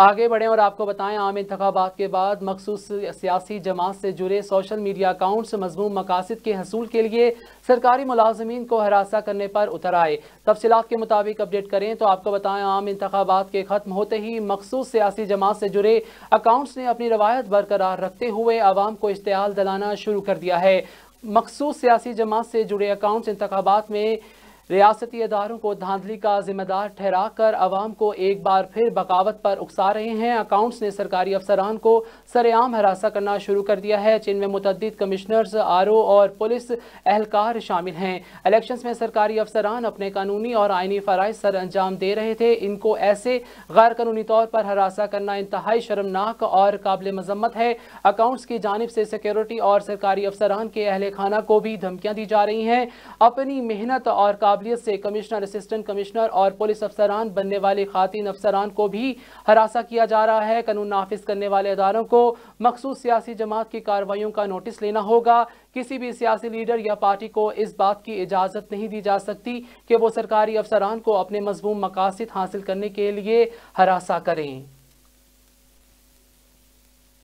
आगे बढ़ें और आपको बताएं आम इंतबात के बाद मखसूस सियासी जमात से जुड़े सोशल मीडिया अकाउंट्स मजमूम मकासद के हसूल के लिए सरकारी मुलाजमीन को हरासा करने पर उतर आए तफसीत के मुताबिक अपडेट करें तो आपको बताएं आम इंतबात के ख़त्म होते ही मखसूस सियासी जमात से जुड़े अकाउंट्स ने अपनी रवायत बरकरार रखते हुए आवाम को इश्तहाल दिलाना शुरू कर दिया है मखसूस सियासी जमात से जुड़े अकाउंट्स इंतबात में रियासती इदारों को धांधली का जिम्मेदार ठहरा कर अवाम को एक बार फिर बगावत पर उकसा रहे हैं अकाउंट्स ने सरकारी अफसरान को सरेआम हरासा करना शुरू कर दिया है जिनमें मुतद कमिश्नर्स आर और पुलिस एहलकार शामिल हैं इलेक्शन में सरकारी अफसरान अपने कानूनी और आइनी फ़रज़ सर अंजाम दे रहे थे इनको ऐसे गैर कानूनी तौर पर हरासा करना इंतहाई शर्मनाक और काबिल मजम्मत है अकाउंट्स की जानब से सिक्योरिटी और सरकारी अफसरान के अहल खाना को भी धमकियाँ दी जा रही हैं अपनी मेहनत और काबिलियत से कमिश्नर असिस्टेंट कमिश्नर और पुलिस अफसरान बनने वाले खातिन अफसरान को भी हरासा किया जा रहा है कानून नाफिज करने वाले अदारों को मखसूस सियासी जमात की कार्रवाई का नोटिस लेना होगा किसी भी सियासी लीडर या पार्टी को इस बात की इजाज़त नहीं दी जा सकती कि वो सरकारी अफसरान को अपने मजमूम मकासद हासिल करने के लिए हरासा करें